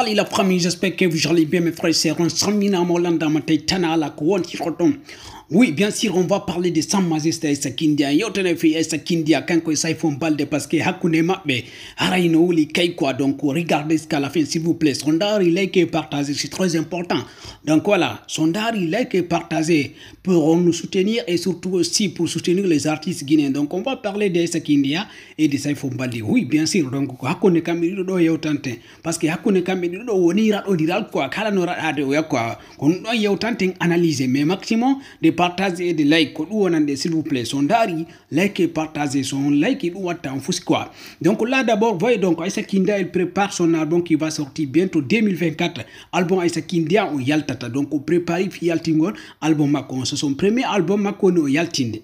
Salut la famille, j'espère que vous allez bien mes frères et sœurs. On s'en à Molanda, Matai Tana, la Kouan, Hirotom. Oui, bien sûr, on va parler de San Mazista ya Sakindia. Yote na ya Sakindia, kanko isa balde parce que hakune mabe. Haraino uli kai Donc, regardez jusqu'à la fin, s'il vous plaît. Sondari, like et partagez, c'est très important. Donc voilà, sondari, like et partagez pour nous soutenir et surtout aussi pour soutenir les artistes guinéens. Donc, on va parler de Sakindia et de Saifon balde. Oui, bien sûr. Donc, hakune kamirido do yautante. Parce que hakune kamirido do woni rado diral quoi. Kala no rado ya quoi. Kono yautante analyser. Mais maximum de Partagez et ou like ko a s'il vous plaît sondari like et partagez. son like watta quoi donc là d'abord voyez donc Aïssa Kindia elle prépare son album qui va sortir bientôt 2024 album Aïssa Kindia on yaltata donc on prépare fi album Macon. C'est son premier album Makon ou o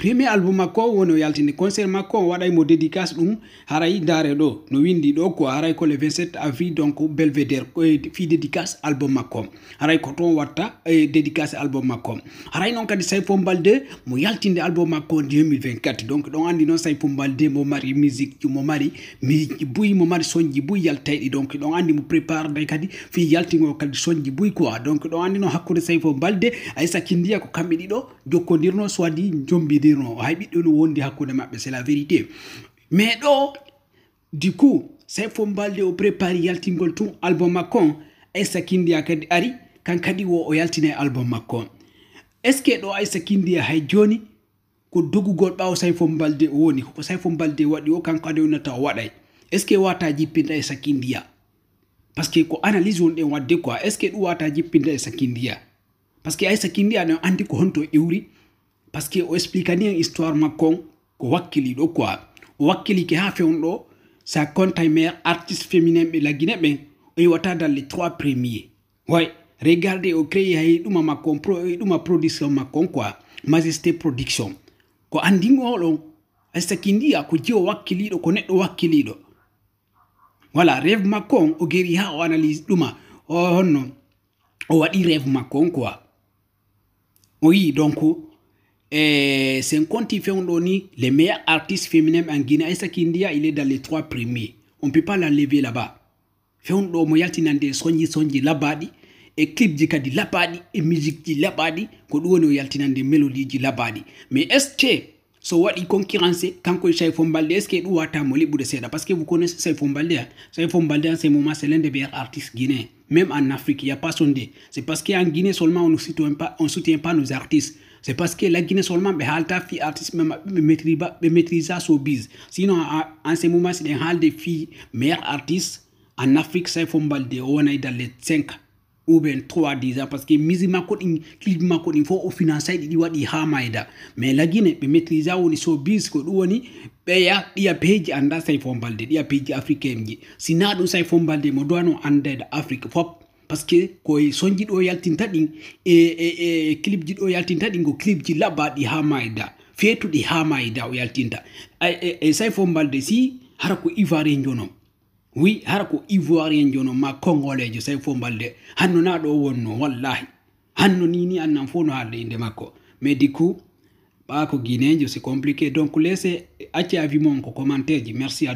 premier album makko woni o yaltini concert makko o waɗaymo dédicace ɗum haray daare ɗo no windi ɗo ko haray ko le 27 avi donc belvédaire koe fi dédicace album makko haray ko toon watta e dédicace album makko haray noon kadi saifon balde mo yaltinde album makko 2024 donc ɗon andi noon saifon balde mo mari musique ji mo mari miji buyi mo mari soñji buyi yaltayɗi donc ɗon andi mo prépare day kadi fi yaltigo kadi soñji buyi quoi donc ɗon andi noon hakkude saifon balde aysa kindiya ko kamɓe ɗiɗo jokkodirno soit di jombidi o hay ɓiɗɗo no wondi hakkude maɓɓe c'est la vérité mais ɗo du coup sey mbalde o prépari yaltingol tun album makko on aysa kindiya kadi ari kan kadi wo o yaltinay e album makko est ce que ɗo aysa kindiya hay joni ko dogugol ɓawo fo mbalde o woni ko fo balde waɗi o kanko ade wonata o waɗay est ce que wata jippinda e sakindiya par ce que ko analyse wonɗen wadde quoi est ce que ɗum wata jippinda e sakindiya par ce que ay sakindiya no andi ko honto iwri e parce que o explicani histoire makko ko wakkili ɗo quoi o wakkili ke ha fewn ɗo sa compte meilleur artiste féminin ɓe laguine ɓen o yiwata dans les trois premiers way regarde o créé hay ɗuma makko ɗuma production makko quoi majesté production ko andingo oɗon saki ndiya ko jiwo wakkiliɗo ko neɗɗo wakkiliɗo voilà rêve makko on o geri ha o analyse ɗuma o oh, honno o waɗi rêve makko on quoi o yi donc Et eh, c'est un compte qui fait on donne les meilleurs artistes féminins en Guinée. Et ce qu'India, il est dans les trois premiers. On ne peut pas l'enlever là-bas. Fait on doit moyen de sonji sonji là-bas et clip di kadi là-bas et musique di là-bas ko ɗum woni o yaltinande mélodies de là-bas mais est ce que so waɗi concurrence kanko say fombalde est ce que ɗum watamo liɓɓude de par Parce que vous connaissez say fombalde c'est hein. fombalde en ce moment c'est l'un des meilleurs artistes guinéens même en afrique il y a pas dé. c'est parce qu'en guinée seulement on ne soutient pas, on soutient pas nos artistes C'est parce que la Guinée seulement behalta fi artiste maîtrisa showbiz. Sinon en ce moment c'est un hal de fi meilleur artiste en Afrique c'est fombalde on est dans les 5 ou bien 3 10 ans parce que misima ko din clip ma ko din fo o di wadi ha maida mais la Guinée be maîtrisa woni showbiz ko ɗum woni ɓeya ɗiya peji anda sai fombalde ɗiya peji africaine ji sina ɗum sai fombalde mo dowano andede afrique fop par ce que ko soñji ɗo yaltinta ɗin e e, e clip ji ɗo yaltinta ɗin ko clip ji laɓbaɗi ha mayda fetuɗi ha mayda o yaltinta e, e sai fo balde si hara ko ivoirien jonon oui hara ko ivoirien jonon ma kongolejo sai fo balde hanno na ɗo wonno wallahi hanno nini annan fo no halde inde makko mais du coup ɓa ko guinejo c'est compliqué donc laisse acci avi mon ko commentaire ji merci